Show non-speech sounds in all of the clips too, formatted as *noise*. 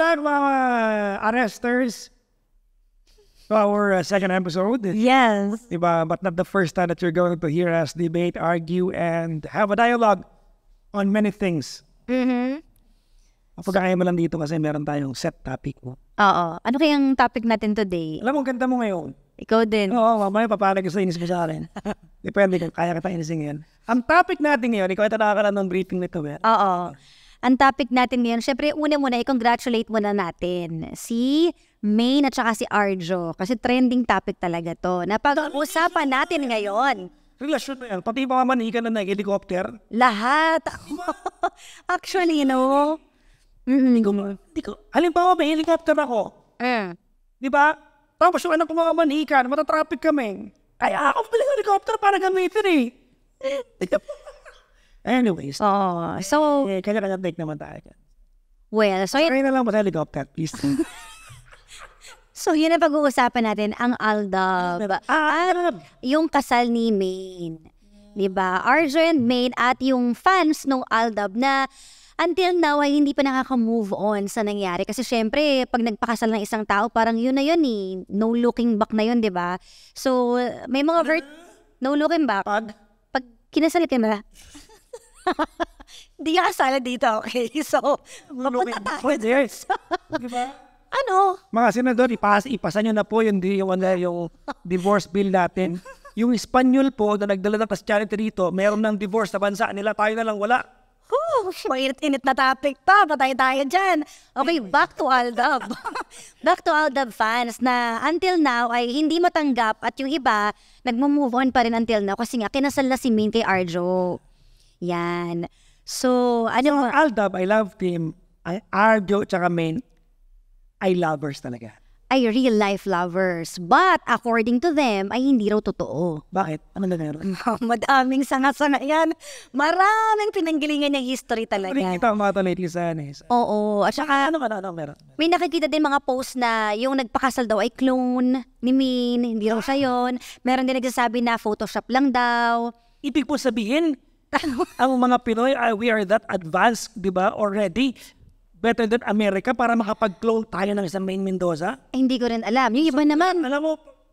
back mga arresters to our uh, second episode. Yes. Diba? But not the first time that you're going to hear us debate, argue, and have a dialogue on many things. Mm-hmm. Pagkakaya mo lang dito kasi meron tayong set topic mo. Oo. Ano kayang topic natin today? Alam mo, ganda mo ngayon. Ikaw din. Oo, mamaya papalag ko sa inis mo sa akin. *laughs* Depende kung kaya kita inisin ngayon. Ang topic natin ngayon, ikaw ay nakakaroon ng briefing nito, Ben. Oo. Ang topic natin ngayon, syempre una muna i-congratulate muna natin si Maine at saka si Arjo kasi trending topic talaga to. Napag-usapan natin ngayon. Relasyon na yan. Pati mga manika na nag-helicopter. Lahat. *laughs* Actually, you know. Mm-hmm. Hindi ko, hindi ko. Halimbawa, may helicopter ako. Eh. Di ba? Tapos yung anak ko mga manikan, matatraffic kami. Ay, ako pala helicopter para gamitin eh. *laughs* Anyways. Oh, So, eh, kailangan na-break naman tayo. Well, so yun. Try na lang ba tayo helicopter, please? *laughs* so, yun ang pag-uusapan natin, ang Aldab. Ah, Arab! Ah, ano yung kasal ni Maine. Diba? Arjun, Maine, at yung fans ng Aldab na until now ay hindi pa nakaka-move on sa nangyari. Kasi syempre, pag nagpakasal ng isang tao, parang yun na yun eh. No looking back na yun, di ba? So, may mga vert... Ano? No looking back. Pag? Pag kinasal ka na. Hindi ka kasala dito, okay? *laughs* So, mapunta ano, tayo. Pwede. *laughs* Di Ano? Mga senador, ipasa, ipasa nyo na po yung, yung, ano, yung divorce bill natin. Yung Espanyol po na nagdala ng Christianity dito, meron ng divorce sa bansa nila, tayo na lang wala. Oh, mainit-init na topic pa, patay tayo dyan. Okay, back to Aldab. *laughs* back to Aldab fans na until now ay hindi matanggap at yung iba nagmo-move on pa rin until now kasi nga kinasal na si Min kay Arjo. Yan. So, ano? So, Aldab, I love team. Arjo, tsaka main, I lovers talaga. Ay, real life lovers. But according to them, ay hindi raw totoo. Bakit? Ano na meron? *laughs* Madaming sanga-sanga yan. Maraming pinanggilingan ng history talaga. Hindi kita makatalate sa ano. Eh. Oo. At saka, ano ka na, ano meron? May nakikita din mga post na yung nagpakasal daw ay clone ni Min. Hindi raw siya yun. Meron din nagsasabi na Photoshop lang daw. Ibig po sabihin, ang mga Pinoy, uh, we are that advanced, di ba, already. Better than America para makapag-clone tayo ng isang main Mendoza. Ay, hindi ko rin alam. Yung iba so, naman. Alam mo,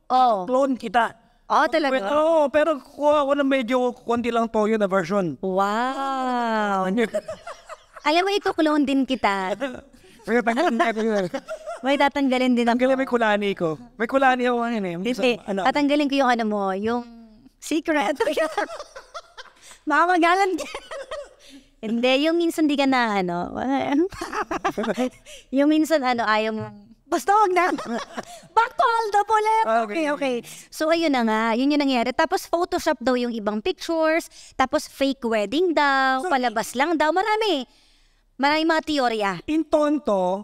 oh. clone kita. Oo, oh, talaga? Oo, oh, pero kuha ko na medyo konti lang toyo na version. Wow! Alam ano mo, clone din kita. May tatanggalin. may tatanggalin din ako. Tanggalin may kulani ko. May kulani ako ano eh. Hindi, ano? tatanggalin ko yung ano mo, yung secret. *laughs* Baka magalan ka. *laughs* Hindi, yung minsan di ka na, ano, *laughs* yung minsan, ano, ayaw mo, basta wag na. *laughs* Back to Aldo Polet. Ah, okay, okay. So, ayun na nga, yun yung nangyari. Tapos, Photoshop daw yung ibang pictures, tapos fake wedding daw, so, palabas lang daw, marami. Marami mga teorya. In Tonto,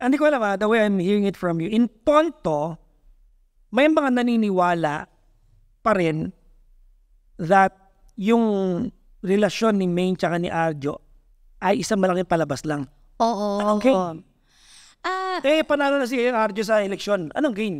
hindi ko alam ha, ah, the way I'm hearing it from you, in Tonto, may mga naniniwala pa rin that yung relasyon ni Maine tsaka ni Arjo ay isang malaking palabas lang. Oo. Anong gain? Oo. Ah, Eh, panalo na si Arjo sa eleksyon. Anong gain?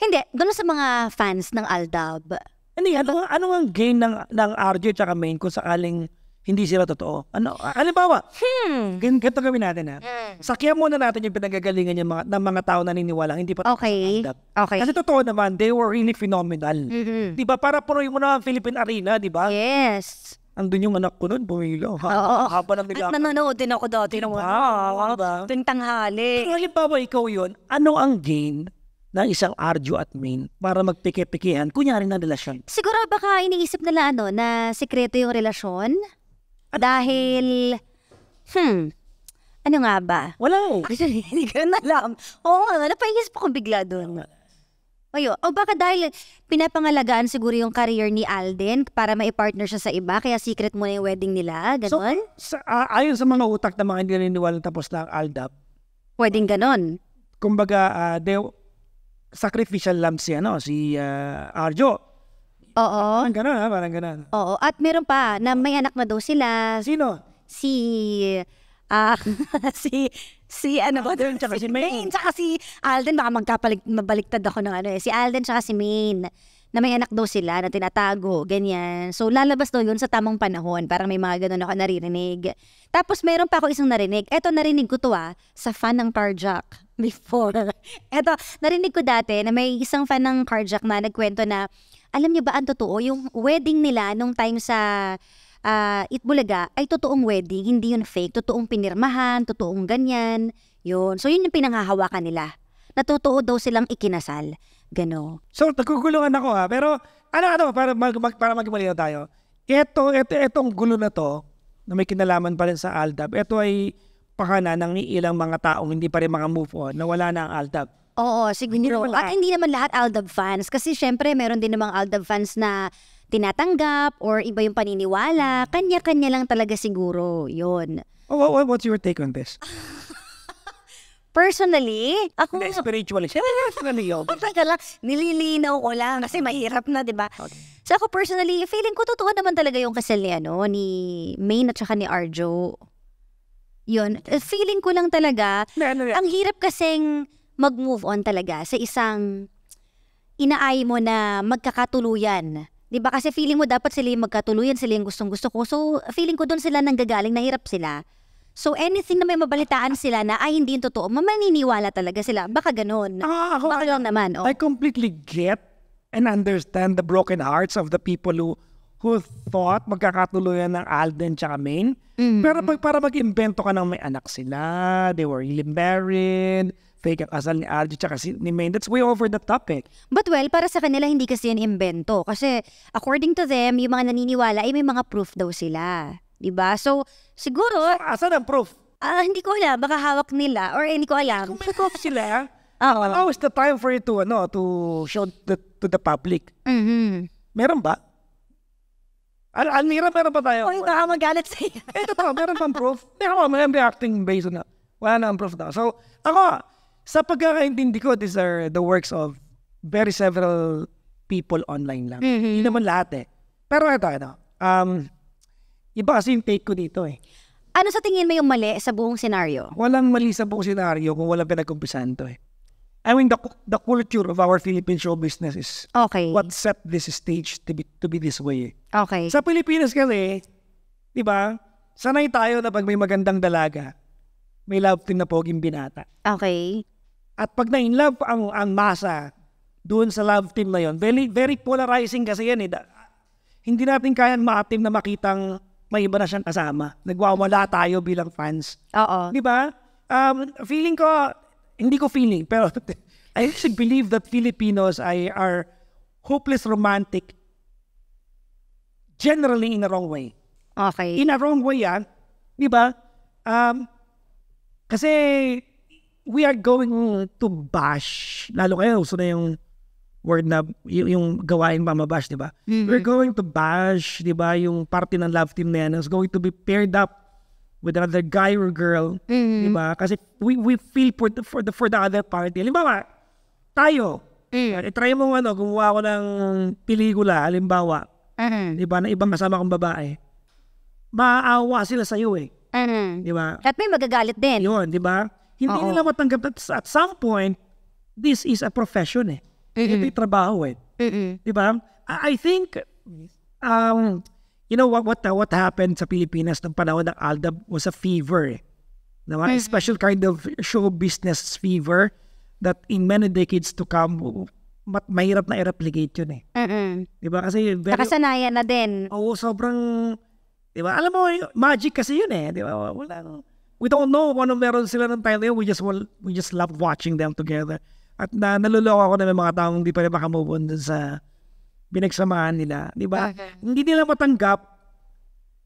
hindi, doon sa mga fans ng Aldab. Hindi, ano, ano ang gain ng, ng Arjo tsaka Main kung sakaling hindi sila totoo. Ano, halimbawa, hmm. ganito gawin natin ha. Hmm. Sakyan muna natin yung pinagagalingan ng mga, ng mga tao na niniwala, hindi pa okay. Totoo. okay. Kasi totoo naman, they were really phenomenal. Mm-hmm. Di ba? Para puroy mo na ang Philippine Arena, di ba? Yes. Andun yung anak ko noon, bumilo. Ha, Oo. Haba ng nila. At nanonood din ako dati. Diba? Wow. Diba? Tuwing tanghali. Pero halimbawa, ikaw yun, ano ang gain ng isang arjo at main para magpike-pikehan, kunyari na relasyon. Siguro baka iniisip nila ano, na sikreto yung relasyon. Dahil, hmm, ano nga ba? Wala eh. Actually, *laughs* hindi ko na alam. Oo nga, napahingis pa bigla doon. Ayo, o oh, baka dahil pinapangalagaan siguro yung career ni Alden para partner siya sa iba, kaya secret muna yung wedding nila, ganun? So, sa, uh, ayon sa mga utak na mga hindi naniniwala tapos na ang Aldap. Wedding ganun? Kumbaga, uh, they, sacrificial lamb si, ano, si uh, Arjo. Oo. Parang ganun ha, ah, parang ganun. Oo. At meron pa na may anak na daw sila. Sino? Si... Ah, *laughs* si si ano ba? Alden tsaka si Maine. Tsaka si Alden, baka magkapalik, mabaliktad ako ng ano eh. Si Alden tsaka si Main na may anak daw sila na tinatago, ganyan. So lalabas daw yun sa tamang panahon. Parang may mga ganun ako naririnig. Tapos meron pa ako isang narinig. Eto narinig ko to ah, sa fan ng Parjak before. *laughs* Eto, narinig ko dati na may isang fan ng Parjak na nagkwento na alam niyo ba ang totoo, yung wedding nila nung time sa uh, Itbulaga ay totoong wedding, hindi yun fake, totoong pinirmahan, totoong ganyan. Yun. So yun yung pinanghahawakan nila. Natotoo daw silang ikinasal. Gano. So nagugulungan ako ha, ah. pero ano ano para mag, mag para magmalinaw tayo. Ito, ito, itong gulo na to na may kinalaman pa rin sa Aldab. Ito ay pakana ng ilang mga taong hindi pa rin mga move on na wala na ang Aldab. Oo, siguro. At hindi naman lahat Aldab fans. Kasi syempre, meron din namang Aldab fans na tinatanggap or iba yung paniniwala. Kanya-kanya lang talaga siguro. Yun. Oh, what, what's your take on this? *laughs* Personally, ako... Hindi, spiritually. Personally, yun. *laughs* Oh, Taga lang, nililinaw ko lang kasi mahirap na, di ba? Okay. So ako personally, feeling ko totoo naman talaga yung kasal ni, ano, ni Maine at saka ni Arjo. Yun. Feeling ko lang talaga. No, no, no. Ang hirap kasing mag-move on talaga sa isang inaay mo na magkakatuluyan. 'Di ba? Kasi feeling mo dapat sila yung magkatuluyan, sila yung gustong-gusto ko. So, feeling ko doon sila nanggagaling, nahirap sila. So anything na may mabalitaan sila na ay hindi totoo, mamaniniwala talaga sila. Baka ganoon. Ah, ako, Baka lang naman. Oh. I completely get and understand the broken hearts of the people who who thought magkakatuluyan ng Alden tsaka Maine. Mm-hmm. Pero pag, para mag-invento ka ng may anak sila, they were really married, fake at asal ni RG tsaka si, ni Maine. That's way over the top eh. But well, para sa kanila hindi kasi yun imbento. Kasi according to them, yung mga naniniwala ay may mga proof daw sila. 'di ba? So, siguro... Asan ang proof? Ah, uh, hindi ko alam. Baka hawak nila or hindi ko alam. Kung may proof sila, *laughs* oh. now is the time for you to, ano, to show the, to the public. Mm-hmm. Meron ba? Al Almira, meron ba tayo? Uy, baka magalit sa iyo. eh, totoo. Meron pang proof. Hindi ako, may reacting based na. Wala na ang proof daw. So, ako, sa pagkakaintindi ko, these are the works of very several people online lang. Mm-hmm. naman lahat eh. Pero ito, ano, um, iba kasi yung take ko dito eh. Ano sa tingin mo yung mali sa buong senaryo? Walang mali sa buong senaryo kung walang pinagkumpisahan to eh. I mean, the, the culture of our Philippine show business is okay. what set this stage to be, to be this way. Eh. Okay. Sa Pilipinas kasi, di ba, sanay tayo na pag may magandang dalaga, may love team na poging binata. Okay. At pag na-inlove ang, ang masa doon sa love team na yon, very, very polarizing kasi yan eh. Hindi natin kaya ma-team na makitang may iba na siyang kasama. Nagwawala tayo bilang fans. Oo. Di ba? Um, feeling ko, hindi ko feeling, pero *laughs* I actually believe that Filipinos I, are hopeless romantic generally in a wrong way. Okay. In a wrong way yan. Ah. Di ba? Um, kasi we are going to bash, lalo kayo, gusto na yung word na, yung, yung gawain mabash, di ba? Mm-hmm. We're going to bash, di ba, yung party ng love team na yan is going to be paired up with another guy or girl, mm-hmm. di ba? Kasi we, we feel for the, for the, for the other party. Halimbawa, tayo, mm-hmm. try mo ano, gumawa ko ng pelikula, halimbawa, mm-hmm. di ba, na ibang kasama kong babae, maaawa sila sa'yo eh. Mm-hmm. Di ba? At may magagalit din. Yun, di ba? Hindi Oo. nila matanggap that at some point, this is a profession eh. Mm-hmm. Ito'y trabaho eh. Di ba? I think, um, you know, what, what, what happened sa Pilipinas ng panahon ng ALDA was a fever eh. Diba? A special kind of show business fever that in many decades to come, mat mahirap na i-replicate yun eh. Di ba? Kasi very... Nakasanayan na din. Oo, sobrang... Di ba? Alam mo, magic kasi yun eh. Di ba? Wala, we don't know kung ano meron sila ng time na We just, will, we just love watching them together. At na, naluloko ako na may mga taong hindi pa rin makamove on sa binagsamahan nila. Di ba? Okay. Hindi nila matanggap.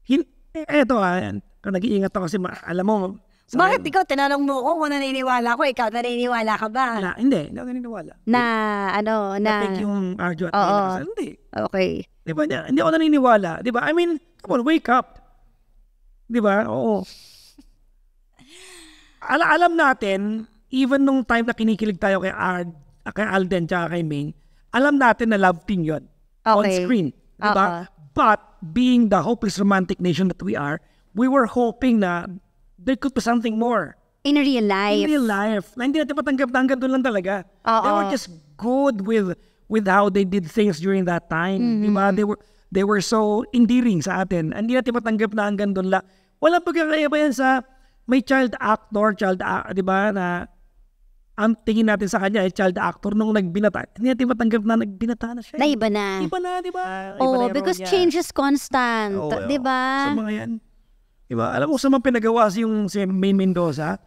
Hin- eh, eto ah, nag-iingat ako kasi ma- alam mo, So, Bakit ikaw, tinanong mo ko kung naniniwala ko, ikaw naniniwala ka ba? Na, hindi, hindi ako naniniwala. Na, ano, na... Natik yung Arjo at Nina. Hindi. Okay. Di ba, hindi ako naniniwala. Di ba? I mean, come on, wake up. Di ba? Oo al- alam natin, even nung time na kinikilig tayo kay, Ard, kay Alden at kay Ming, alam natin na love team yon okay. on screen. Diba? Uh-uh. But being the hopeless romantic nation that we are, we were hoping na there could be something more. In real life. In real life. Na hindi natin patanggap na hanggang doon lang talaga. Uh-oh. They were uh-uh. just good with with how they did things during that time. Mm-hmm. Diba? They were they were so endearing sa atin. Hindi natin matanggap na hanggang doon lang. Walang pagkakaiba yan sa may child actor, child actor, di ba, na ang tingin natin sa kanya ay child actor nung nagbinata. Hindi natin matanggap na nagbinata na siya. Eh. Na iba na. Iba na, di ba? Oo, oh, because niya. change is constant, oh, di ba? Sa mga yan. Di ba? Alam mo, sa mga pinagawa si yung si May Mendoza,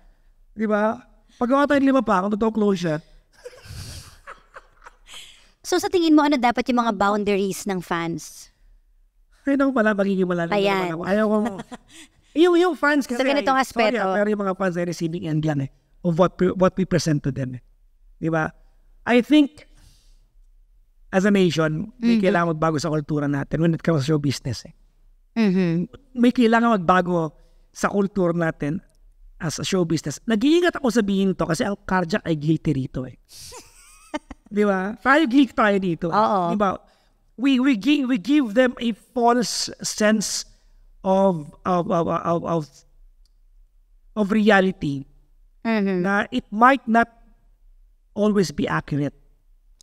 di ba? Pagawa tayo lima pa, kung totoo close siya. so sa tingin mo, ano dapat yung mga boundaries ng fans? Ay, naku pala, magiging wala na. Ayan. Ayaw ko. *laughs* Yung, yung fans kasi. Sa ganitong aspeto. Sorry, ah, pero yung mga fans ay receiving end yan eh. Of what, what we present to them eh. Di ba? I think, as a nation, mm-hmm. may kailangan magbago sa kultura natin when it comes to show business eh. Mm-hmm. May kailangan magbago sa kultura natin as a show business. Nag-iingat ako sabihin to kasi ang cardiac ay guilty rito eh. *laughs* Di ba? Tayo geek tayo dito. Eh. Di ba? We, we, give, we give them a false sense of of of of, of, of reality mm-hmm. na it might not always be accurate.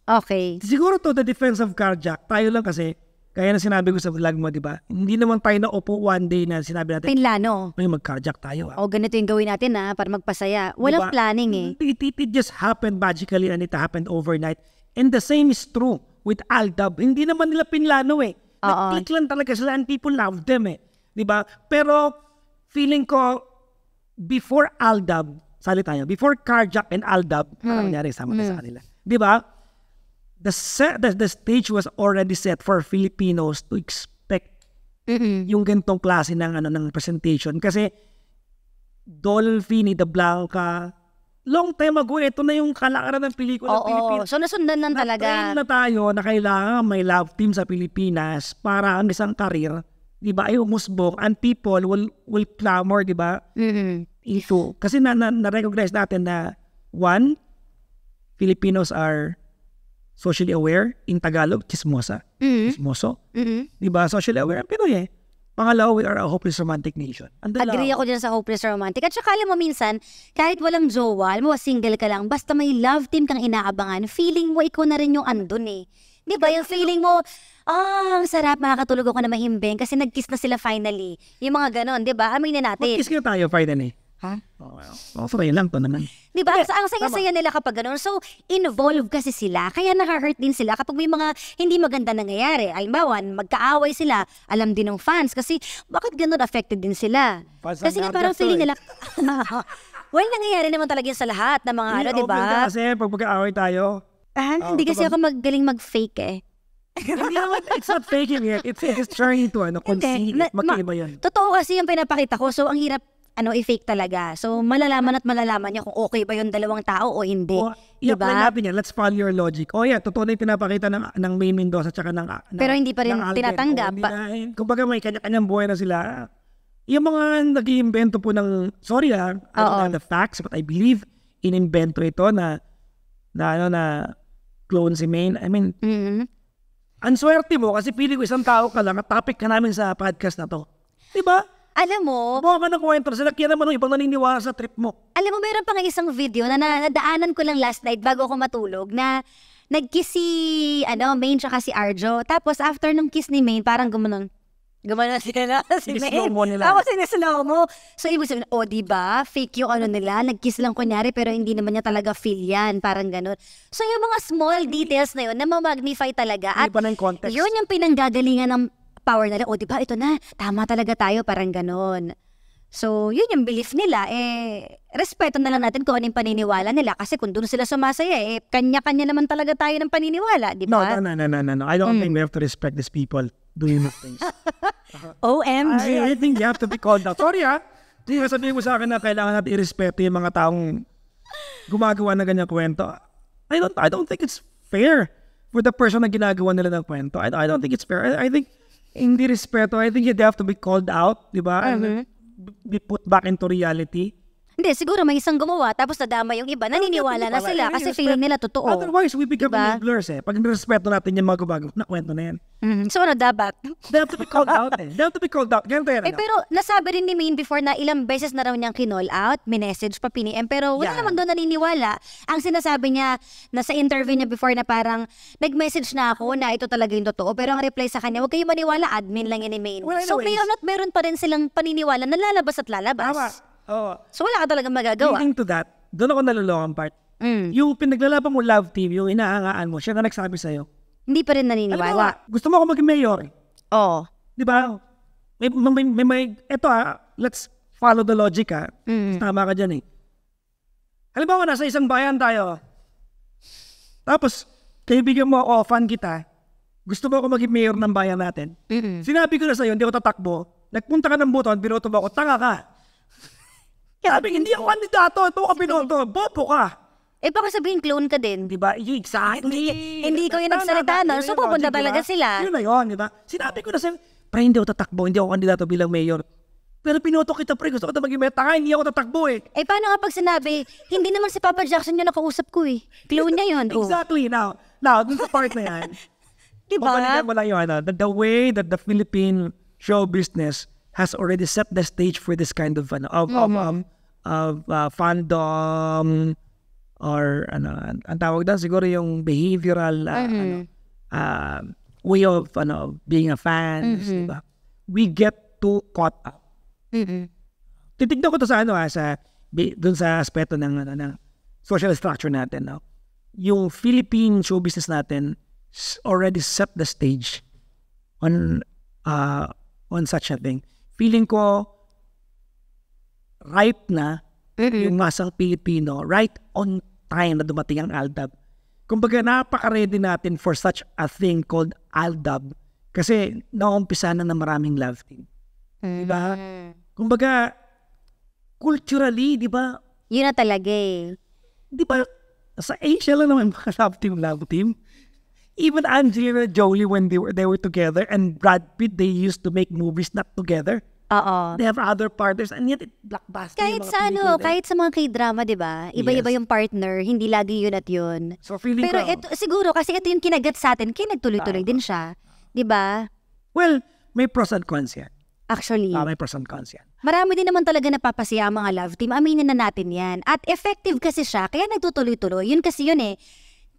Okay. Siguro to the defense of cardiac, tayo lang kasi, kaya na sinabi ko sa vlog mo, di ba? Hindi naman tayo na opo one day na sinabi natin, Pinlano. May mag carjack tayo. Ah. O oh, ganito yung gawin natin ha, ah, para magpasaya. Walang diba? planning eh. It, it, it just happened magically and it happened overnight. And the same is true with Aldab. Hindi naman nila pinlano eh. Nag-click lang talaga sila and people love them eh. 'Di ba? Pero feeling ko before Aldab, sali tayo, before Carjack and Aldab, mm. parang nangyari sama mm. sa hmm. kanila. 'Di ba? The set the, the stage was already set for Filipinos to expect Mm-mm. yung ganitong klase ng ano ng presentation kasi Dolphin ni De Blanca long time ago, ito na yung kalakaran ng pelikula ng Pilipinas. So nasundan lang talaga. Na na tayo na kailangan may love team sa Pilipinas para ang isang karir 'di ba, ay umusbong and people will will clamor, 'di ba? Mm-hmm. Ito. Kasi na, na, na-recognize natin na one, Filipinos are socially aware in Tagalog, chismosa. Mm-hmm. Chismoso. Mm-hmm. 'Di ba? Socially aware ang Pinoy eh. Pangalawa, we are a hopeless romantic nation. And Agree ako dyan sa hopeless romantic. At saka alam mo minsan, kahit walang jowa, alam mo, single ka lang, basta may love team kang inaabangan, feeling mo ikaw na rin yung andun eh. Di ba yung feeling mo, ah, ang sarap, makakatulog ako na mahimbing kasi nag-kiss na sila finally. Yung mga ganon, di ba? Amin na natin. Mag-kiss na tayo finally. Ha? Oh, well. Oh, sorry lang to naman. Di ba? Okay, ang saya-saya nila kapag ganun. So, involved kasi sila. Kaya nakahurt din sila kapag may mga hindi maganda nangyayari. Halimbawa, magkaaway sila. Alam din ng fans. Kasi, bakit ganun affected din sila? Fans kasi nga parang feeling eh. nila... *laughs* well, nangyayari naman talaga yun sa lahat ng mga ano, di ba? Kasi pag magkaaway tayo, Ah, oh, hindi kasi ako magaling mag-fake eh. *laughs* hindi it's not faking it. It's, it's trying to ano, conceal it. Magkaiba yun. Totoo kasi yung pinapakita ko. So, ang hirap ano, i-fake talaga. So, malalaman at malalaman niya kung okay ba yung dalawang tao o hindi. O, oh, yeah, diba? natin Let's follow your logic. oh, yeah, totoo na yung pinapakita ng, ng main Mendoza at ng, ah, ng Pero hindi pa rin tinatanggap. O, oh, hindi na, eh. kumbaga may kanya-kanyang buhay na sila. Yung mga nag iimbento po ng, sorry ha, ah, I don't know the facts, but I believe in inimbento ito na, na ano na, clone si Maine. I mean, mm-hmm. ang swerte mo kasi pili ko isang tao ka lang at topic ka namin sa podcast na to. Diba? Alam mo... Buha ka ng kwento sila, kaya naman ibang naniniwala sa trip mo. Alam mo, mayroon pang isang video na nadaanan ko lang last night bago ako matulog na nagkiss si, ano, Main siya kasi Arjo. Tapos after nung kiss ni Main, parang gumanon, Gumana *laughs* sila si May. Slow mo nila. Ako sinislow mo. So, ibig sabihin, oh, di ba? Fake yung ano nila. Nag-kiss lang kunyari, pero hindi naman niya talaga feel yan. Parang ganun. So, yung mga small details na yun, na magnify talaga. At Iba ng context. yun yung pinanggagalingan ng power nila. Oh, di ba? Ito na. Tama talaga tayo. Parang ganun. So, yun yung belief nila. Eh, respeto na lang natin kung anong paniniwala nila. Kasi kung doon sila sumasaya, eh, kanya-kanya naman talaga tayo ng paniniwala, di ba? No, no, no, no, no, no. I don't mm. think we have to respect these people doing these things. *laughs* Uh-huh. OMG. I, I think you have to be called out. Sorry ah. Hindi ka sabihin mo sa akin na kailangan natin irespeto yung mga taong gumagawa ng ganyang kwento. I don't, I don't think it's fair for the person na ginagawa nila ng kwento. I, I don't think it's fair. I, I think, hindi respeto, I think you have to be called out, di ba? Mm-hmm. Be put back into reality. Hindi, siguro may isang gumawa tapos nadama yung iba. Naniniwala na sila kasi feeling nila totoo. Otherwise, we become diba? enablers eh. Pag nirespeto natin yung mga gumagawa na kwento na yan. Mm, so ano dapat? They have to be called out eh. They have to be called out. Ganito yan. Eh, ano? pero nasabi rin ni Main before na ilang beses na raw niyang kinall out, minessage pa, piniem. Pero wala yeah. naman doon naniniwala. Ang sinasabi niya na sa interview niya before na parang nag-message na ako na ito talaga yung totoo. Pero ang reply sa kanya, huwag kayo maniwala, admin lang yan ni Maine. Well, anyways, so meron not, meron pa rin silang paniniwala na lalabas at lalabas. Tama. Oh. So wala ka talaga magagawa. Leading to that, doon ako nalulokang part. Mm. Yung pinaglalaban mo love team, yung inaangaan mo, siya na nagsabi sa'yo. Hindi pa rin naniniwala. Mo, gusto mo ako maging mayor. Eh. Oo. Oh. Di ba? May, may, may, may, eto ah, let's follow the logic ah. Mm. Tama ka dyan eh. Halimbawa, nasa isang bayan tayo. Tapos, kaibigan mo ako, fan kita. Gusto mo ako maging mayor ng bayan natin. Mm-mm. Sinabi ko na sa'yo, hindi ko tatakbo. Nagpunta ka ng buton, binoto mo ako, tanga ka. Sabi, hindi ako kandidato. Ito ako binoto. Bobo ka. Eh, baka sabihin clone ka din. Di ba? Exactly. Ah, hindi, hindi ko yung nagsalita nun. So, pupunta talaga sila. Yun na yun, di ba? Sinabi ko na sa'yo, pre, hindi ako tatakbo. Hindi ako kandidato bilang mayor. Pero pinoto kita, pre. Gusto ko na maging meta. Hindi ako tatakbo eh. Eh, paano nga pag sinabi, hindi naman si Papa Jackson yung nakausap ko eh. Clone niya yun. Oh. Exactly. Now, now, dun sa part na yan, *laughs* Di ba? Pabalikan mo lang yun, ano, ah, the, the way that the Philippine show business has already set the stage for this kind of, ano, of, mm-hmm. of um, of uh, fandom or ano ang tawag daw siguro yung behavioral uh, ano, mm-hmm. ano, uh, way of ano being a fan, mm-hmm. 'di We get too caught up. Mm-hmm. Titignan ko to sa ano ha, ah, sa doon sa aspeto ng ano ng social structure natin, no? Yung Philippine show business natin already set the stage on uh, on such a thing. Feeling ko ripe na mm-hmm. yung masang Pilipino right on time na dumating ang Aldab. Kumbaga napaka-ready natin for such a thing called Aldab kasi naumpisa na ng maraming love team. Mm-hmm. Diba? Mm. Kumbaga culturally, di ba? Yun na talaga eh. Di ba sa Asia lang naman mga *laughs* love team, love team. Even Angelina Jolie when they were they were together and Brad Pitt they used to make movies not together. Oo. They have other partners and yet it blockbuster Kahit sa ano, nila. kahit sa mga k-drama, 'di ba? Iba-iba yes. yung partner, hindi lagi yun at yun. So feeling Pero ko, ito, siguro kasi ito yung kinagat sa atin, kaya nagtuloy-tuloy din siya, 'di ba? Well, may pros and cons yan. Actually. Uh, may pros and cons yan. Marami din naman talaga napapasiya ang mga love team. Aminin na natin yan. At effective kasi siya, kaya nagtutuloy-tuloy. Yun kasi yun eh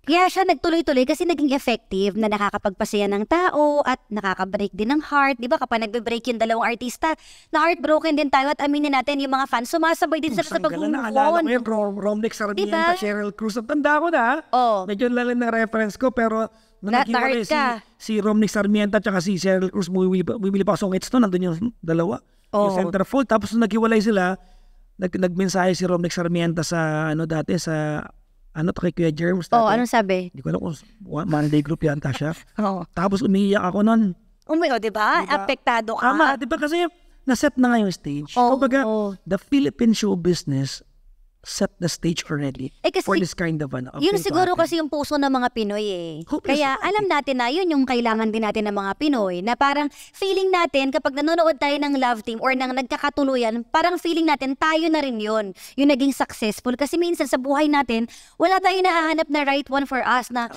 kaya siya nagtuloy-tuloy kasi naging effective na nakakapagpasaya ng tao at nakakabreak din ng heart. Di ba kapag nagbe-break yung dalawang artista, na heartbroken din tayo at aminin natin yung mga fans sumasabay din sila sa pag-move on. ko yung Rom Romnick Sarmiento, diba? Cheryl Cruz. Ang tanda ko na. Oh. Medyo lalim ng reference ko pero nung na, naghiwalay ano eh, si, si Romnick Sarmiento at si Cheryl Cruz, bumili pa song songits to, nandun yung dalawa. Oh. Yung centerfold. Tapos nung naghiwalay sila, nag nagmensahe si Romnick Sarmiento sa ano dati sa ano, trachea germs. Oo, oh, anong sabi? Hindi ko alam kung Monday group yan, Tasha. *laughs* Oo. oh. Tapos umiiyak ako nun. Umiiyak, oh di ba? Diba? Apektado ka. Tama, di ba? Kasi naset na nga yung stage. Oh, Kumbaga, oh. the Philippine show business set the stage already eh, kasi, for this kind of ano. Yun siguro kasi yung puso ng mga Pinoy eh. Hope Kaya alam natin na yun yung kailangan din natin ng mga Pinoy na parang feeling natin kapag nanonood tayo ng love team or nang nagkakatuluyan, parang feeling natin tayo na rin yun. Yung naging successful kasi minsan sa buhay natin, wala tayong nahahanap na right one for us na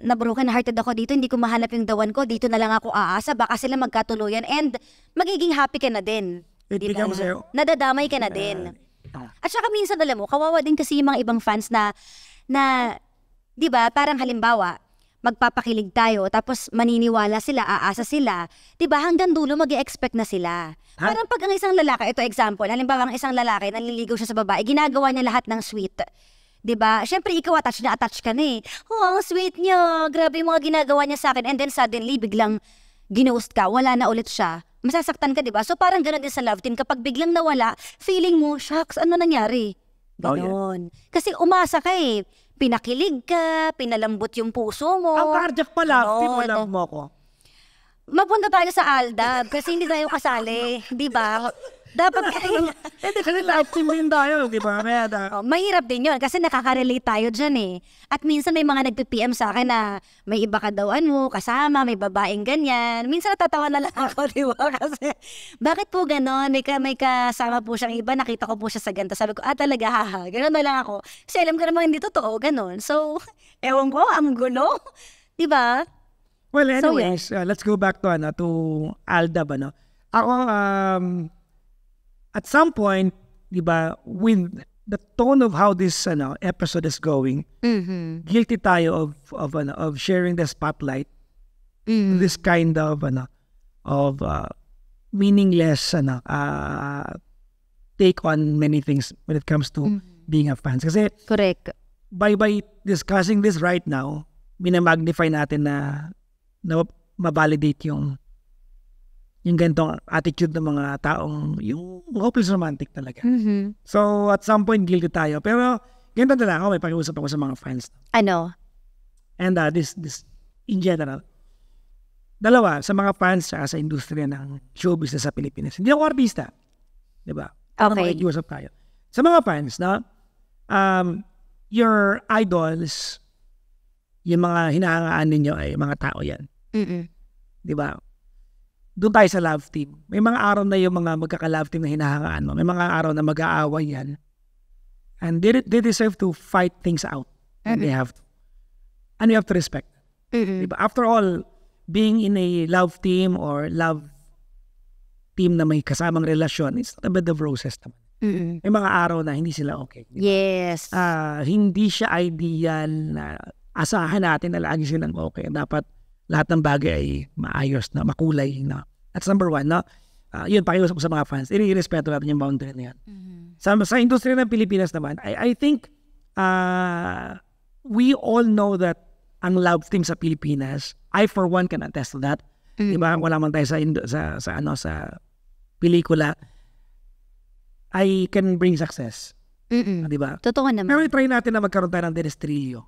na broken hearted ako dito, hindi ko mahanap yung dawan ko, dito na lang ako aasa, baka sila magkatuluyan and magiging happy ka na din. It becomes Nadadamay ka na din. Ah. At saka minsan alam mo, kawawa din kasi yung mga ibang fans na na 'di ba, parang halimbawa, magpapakilig tayo tapos maniniwala sila, aasa sila, 'di ba? Hanggang dulo mag expect na sila. Ha? Parang pag ang isang lalaki, ito example, halimbawa ang isang lalaki nanliligaw siya sa babae, ginagawa niya lahat ng sweet. 'di ba? Syempre ikaw attached na attached ka na eh. Oh, ang sweet niya. Grabe yung mga ginagawa niya sa akin. And then suddenly biglang ginost ka. Wala na ulit siya masasaktan ka, di ba? So parang ganun din sa love team. Kapag biglang nawala, feeling mo, shocks, ano nangyari? Ganon. Oh, yeah. Kasi umasa ka eh. Pinakilig ka, pinalambot yung puso mo. Ang cardiac pala, no, team mo love mo ko. Mapunta tayo sa Aldab kasi hindi tayo kasali, di ba? Dapat kayo. *laughs* Hindi, kasi lifetime din tayo, di ba? Kaya da. Oh, mahirap din yun kasi nakaka-relate tayo dyan eh. At minsan may mga nagpe-PM sa akin na may iba ka daw ano, kasama, may babaeng ganyan. Minsan natatawa na lang *laughs* ako, di ba? Kasi bakit po ganon? May, ka, may kasama po siyang iba, nakita ko po siya sa ganito. Sabi ko, ah talaga, haha. Ganon na lang ako. Kasi alam ko naman hindi totoo, ganon. So, *laughs* ewan ko, ang gulo. Di ba? Well, anyways, so, yeah. uh, let's go back to, ano, to Alda ba, no? Ako, um, at some point, di ba, with the tone of how this ano, episode is going, mm-hmm. guilty tayo of of ano, of sharing the spotlight mm-hmm. this kind of ano, of uh, meaningless ano, uh, take on many things when it comes to mm-hmm. being a fans. Kasi correct. By by discussing this right now, minamagnify natin na na mabalidate yung yung ganitong attitude ng mga taong yung hopeless romantic talaga. Mm-hmm. So, at some point, guilty tayo. Pero, ganito na lang ako, may pakiusap ako sa mga friends. Ano? And uh, this, this, in general, dalawa, sa mga fans sa, sa industriya ng show business sa Pilipinas. Hindi ako artista. Di ba? Para ano okay. makikiusap tayo. Sa mga fans na, um, your idols, yung mga hinahangaan ninyo ay mga tao yan. Mm-mm. Di ba? doon tayo sa love team. May mga araw na yung mga magkaka-love team na hinahangaan mo. May mga araw na mag-aaway yan. And they, they deserve to fight things out. And they have to. And you have to respect. Mm-hmm. Diba? After all, being in a love team or love team na may kasamang relasyon, it's not a bed of roses naman. Mm-hmm. May mga araw na hindi sila okay. Diba? Yes. Uh, hindi siya ideal na asahan natin na lagi silang okay. Dapat lahat ng bagay ay maayos na, makulay na. That's number one, no? Uh, yun, pakiusap ko sa mga fans. Irirespeto natin yung boundary na yan. Mm-hmm. Sa, sa industriya ng Pilipinas naman, I, I think uh, we all know that ang love team sa Pilipinas, I for one can attest to that. Mm-hmm. Diba? Wala man tayo sa, sa, sa, ano, sa pelikula. I can bring success. Mm-mm. Diba? Totoo naman. Pero try natin na magkaroon tayo ng Delestrillo.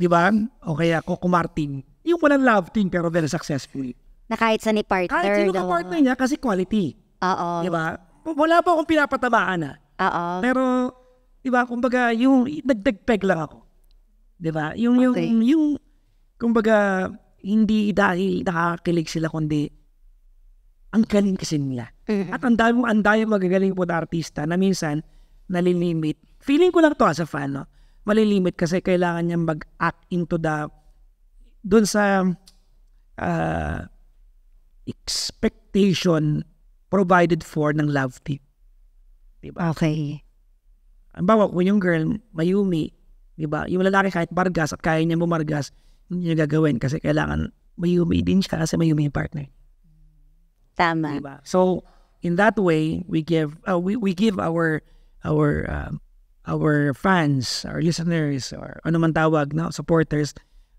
Di ba? O kaya Coco Martin. Yung walang love team pero very successful. Na kahit sa ni partner. Kahit sino ka partner niya kasi quality. Oo. Di ba? Wala pa akong pinapatamaan na. Ah. Oo. Pero, di ba, kumbaga, yung nagdagpeg lang ako. Di ba? Yung, yung, yung, kumbaga, hindi dahil nakakilig sila, kundi, ang galing kasi nila. Mm-hmm. At ang dami, ang dami magagaling po na artista na minsan, nalilimit. Feeling ko lang to as a fan, no? malilimit kasi kailangan niya mag-act into the doon sa uh, expectation provided for ng love team. Diba? Okay. Ang bawa, kung yung girl, mayumi, diba? yung lalaki kahit margas at kaya niya bumargas, hindi niya gagawin kasi kailangan mayumi din siya kasi mayumi yung partner. Tama. Diba? So, in that way, we give uh, we, we give our our um, our fans, our listeners, or ano man tawag, no, supporters,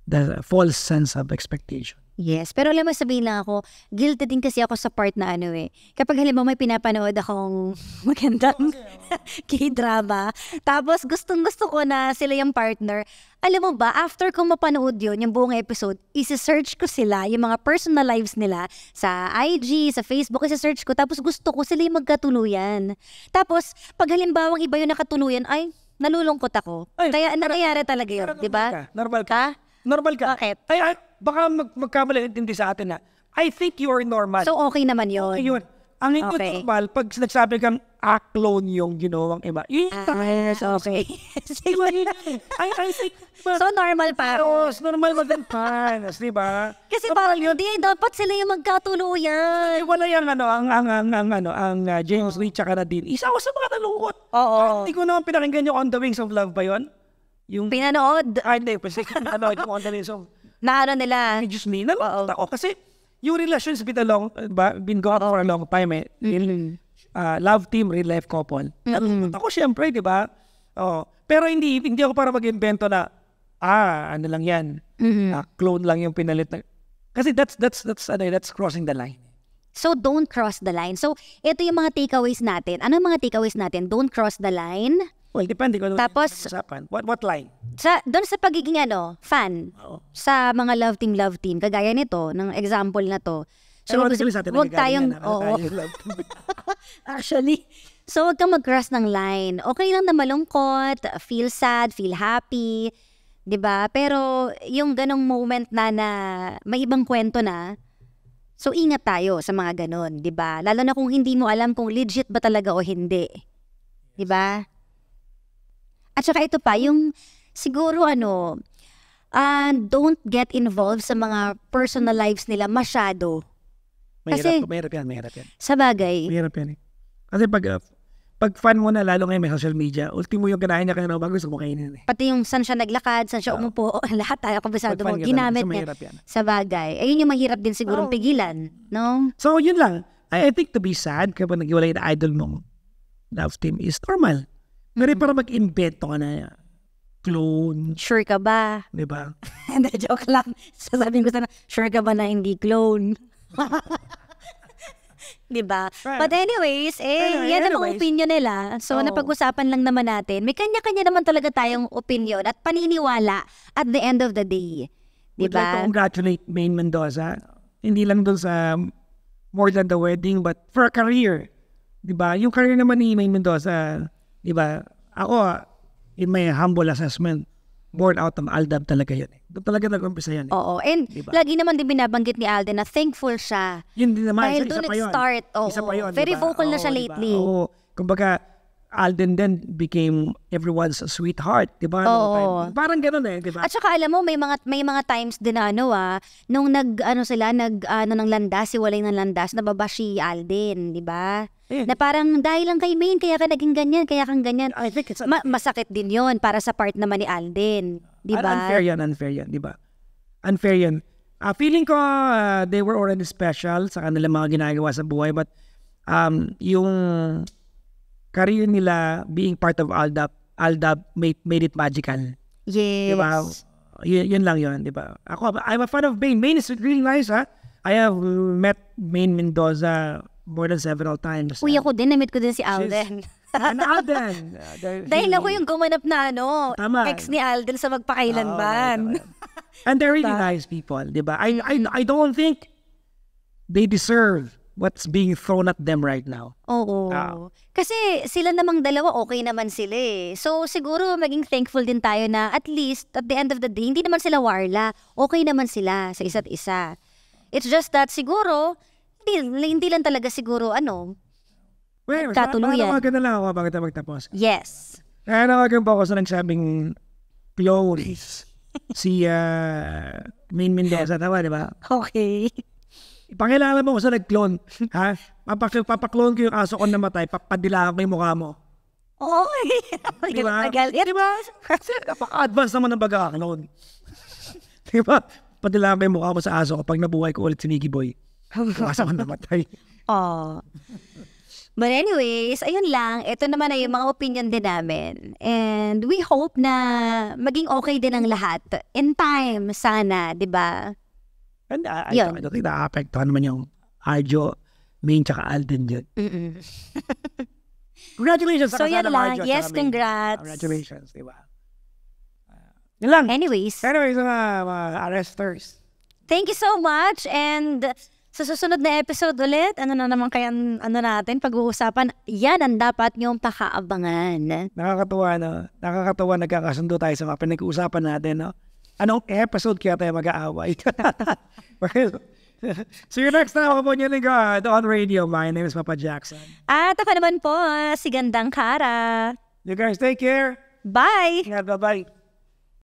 the false sense of expectation. Yes, pero alam mo sabihin lang ako, guilty din kasi ako sa part na ano eh. Kapag halimbawa may pinapanood akong *laughs* magandang ano *laughs* K-drama, tapos gustong-gusto ko na sila yung partner. Alam mo ba, after kong mapanood yun, yung buong episode, isi-search ko sila, yung mga personal lives nila sa IG, sa Facebook, isi-search ko. Tapos gusto ko sila yung magkatuluyan. Tapos, pag halimbawa iba yung nakatuluyan, ay, nalulungkot ako. Ay, Kaya nangyayari talaga yun, di ba? Normal ka. Normal ka. Normal ka. Bakit? Ay, ay, baka mag magkamali intindi sa atin na, I think you are normal. So okay naman yun. Okay yun. Ang hindi okay. normal, pag nagsabi kang ah, clone yung ginawa ng iba, yun yung ah, so okay. I, I think, but, so normal pa. Oo, so, normal mo din pa. di ba? Kasi so, parang yun, di, dapat sila yung magkatuluyan. Eh, wala yan, ano, ang, ang, ang, ang, ano, ang uh, James Reed tsaka na din. Isa ako sa mga nalungkot. Oo. Ah, hindi ko naman pinakinggan yung On the Wings of Love ba yun? Yung, Pinanood. Ay, ah, hindi. Kasi, *laughs* ano, yung On the Wings of Naano nila. I just nila. ako. Kasi yung relation's been a long, been gone for a long time eh. Mm-hmm. Uh, love team, real life couple. Mm-hmm. Ako syempre, di ba? Oh, pero hindi hindi ako para mag-invento na ah, ano lang 'yan. Mm-hmm. Uh, clone lang yung pinalit na. Kasi that's that's that's ano, that's crossing the line. So don't cross the line. So ito yung mga takeaways natin. Ano yung mga takeaways natin? Don't cross the line. Well, depende kung ano Tapos, usapan. What, what line? Sa, doon sa pagiging ano, fan, Oo. sa mga love team, love team, kagaya nito, ng example na to. So, Pero wag, natin wag tayong, oh, tayo love team. *laughs* Actually, so wag kang mag-cross ng line. Okay lang na malungkot, feel sad, feel happy, 'di ba? Pero yung ganong moment na na may ibang kwento na, so ingat tayo sa mga ganon, 'di ba? Lalo na kung hindi mo alam kung legit ba talaga o hindi. 'Di ba? At saka ito pa, yung siguro ano, uh, don't get involved sa mga personal lives nila masyado. Mahirap, Kasi, mahirap yan, mahirap yan. Sa bagay. Mahirap yan eh. Kasi pag, uh, pag fan mo na, lalo ngayon may social media, ultimo yung ganahin niya kanina bago sa mo kainin eh. Pati yung saan siya naglakad, saan siya uh, umupo, *laughs* oh, lahat tayo kabisado mo, ginamit niya. Sa bagay. Ayun yung mahirap din sigurong oh. pigilan, no? So yun lang. I, I think to be sad kapag nagiwalay na idol mong love team is normal. Ngayon para mag-invento ka na clone. Sure ka ba? Di ba? *laughs* Hindi, joke lang. Sasabihin ko sana, sure ka ba na hindi clone? *laughs* di ba? But anyways, eh, anyway, yan ang opinion nila. So, oh. napag-usapan lang naman natin. May kanya-kanya naman talaga tayong opinion at paniniwala at the end of the day. Di Would ba? Like to congratulate Maine Mendoza. Hindi lang doon sa more than the wedding, but for a career. Di ba? Yung career naman ni Maine Mendoza, Di ba? Ako, in my humble assessment, born out of Aldab talaga yun. Eh. Doon talaga nag-umpisa yan. Eh. Oo. And diba? lagi naman din binabanggit ni Alden na thankful siya. Yun din naman. Dahil doon it start. Oo, isa pa yun. Very diba? vocal na siya lately. Diba? Oo. Kumbaga, Alden then became everyone's sweetheart, 'di ba? Oh. parang ganoon eh, 'di ba? At saka alam mo may mga may mga times din na ano ah, nung nag ano sila nag ano ng landas, si walay ng landas, nababa si Alden, 'di ba? Yeah. Na parang dahil lang kay Main, kaya ka naging ganyan, kaya kang ganyan. I think it's Ma- masakit din 'yon para sa part naman ni Alden, 'di ba? Unfair 'yan, unfair 'yan, 'di ba? Unfair 'yan. Uh, ah, feeling ko uh, they were already special sa kanila mga ginagawa sa buhay but um yung career nila being part of Aldab, Aldab made, made it magical. Yes. Diba? Yun, yun lang yun, di ba? Ako, I'm a fan of Bane. Bane is really nice, ha? I have met Bane Mendoza more than several times. Uy, ako din. Na-meet ko din si Alden. And Alden? *laughs* Uh, Dahil ako yung gumanap na ano, Tama. ex ni Alden sa magpakailanman. Oh, And they're really diba? nice people, di ba? I, I, I don't think they deserve what's being thrown at them right now. Oo. Ah. Kasi sila namang dalawa okay naman sila eh. So siguro maging thankful din tayo na at least at the end of the day, hindi naman sila warla. Okay naman sila sa isa't isa. It's just that siguro, hindi, hindi lang talaga siguro ano, Well, tatuluyan. Paano na lang ako bakit magtapos? Yes. Nanawagan pa ako sa nagsabing Chloe. *laughs* si uh, Min Mendoza, tawa, di ba? Okay. Ipakilala mo ko sa nag-clone. Ha? Papak- papaklone ko yung aso ko na namatay. Papadilakan ko yung mukha mo. Oo. Oh, *laughs* di Galit. Di Napaka-advance naman ng pagkakaklone. *laughs* di ba? Padilaan ko yung mukha mo sa aso ko pag nabuhay ko ulit si Nicky Boy. Yung aso ko namatay. Oo. *laughs* Oh. But anyways, ayun lang. Ito naman ay yung mga opinion din namin. And we hope na maging okay din ang lahat. In time, sana, di ba? And ah, I, I, I don't think nakaapektuhan naman yung Arjo, Main, tsaka Alden yun. Mm-mm. *laughs* congratulations so, sa kasama Arjo. Yes, congrats. Main. Congratulations, di ba? Uh, yun lang. Anyways. Anyways, mga, uh, mga arresters. Thank you so much and sa susunod na episode ulit, ano na naman kaya ano natin pag-uusapan? Yan ang dapat niyong pakaabangan. Nakakatuwa no. Nakakatuwa nagkakasundo tayo sa mga pinag-uusapan natin no anong episode kaya tayo mag-aaway? *laughs* well, so *laughs* your next na ako po niyo ni God on radio. My name is Papa Jackson. At ako naman po, si Gandang Kara. You guys take care. Bye! Yeah, bye-bye.